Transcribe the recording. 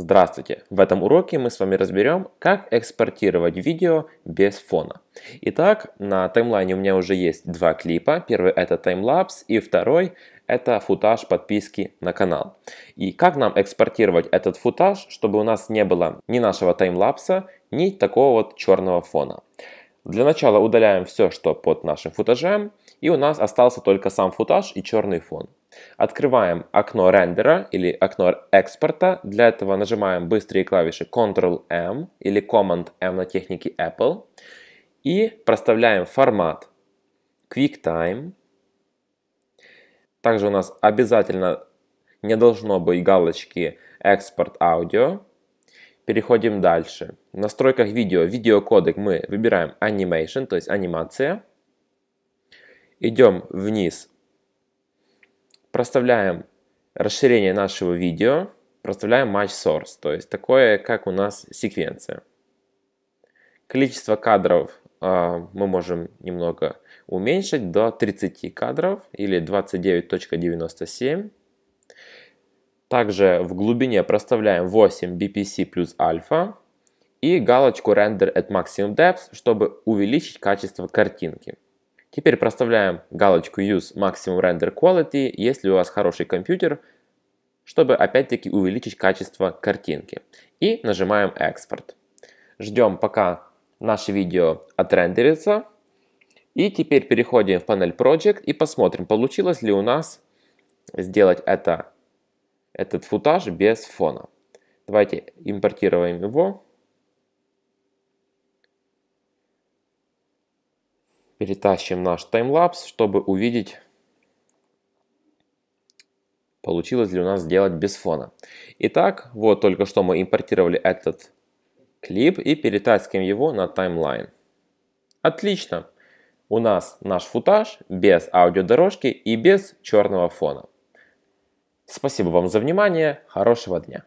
Здравствуйте! В этом уроке мы с вами разберем, как экспортировать видео без фона. Итак, на таймлайне у меня уже есть два клипа. Первый это таймлапс и второй это футаж подписки на канал. И как нам экспортировать этот футаж, чтобы у нас не было ни нашего таймлапса, ни такого вот черного фона. Для начала удаляем все, что под нашим футажем, и у нас остался только сам футаж и черный фон. Открываем окно рендера или окно экспорта. Для этого нажимаем быстрые клавиши Ctrl-M или Command-M на технике Apple. И проставляем формат QuickTime. Также у нас обязательно не должно быть галочки экспорт аудио. Переходим дальше. В настройках видео, видеокодек мы выбираем Animation, то есть анимация. Идем вниз. Проставляем расширение нашего видео. Проставляем Match Source, то есть такое, как у нас секвенция. Количество кадров э, мы можем немного уменьшить до 30 кадров или 29.97. Также в глубине проставляем 8 BPC плюс альфа и галочку Render at Maximum Depth, чтобы увеличить качество картинки. Теперь проставляем галочку Use Maximum Render Quality, если у вас хороший компьютер, чтобы опять-таки увеличить качество картинки. И нажимаем экспорт. Ждем пока наше видео отрендерится. И теперь переходим в панель Project и посмотрим, получилось ли у нас сделать это этот футаж без фона. Давайте импортируем его. Перетащим наш таймлапс, чтобы увидеть, получилось ли у нас сделать без фона. Итак, вот только что мы импортировали этот клип и перетаскиваем его на таймлайн. Отлично! У нас наш футаж без аудиодорожки и без черного фона. Спасибо вам за внимание, хорошего дня!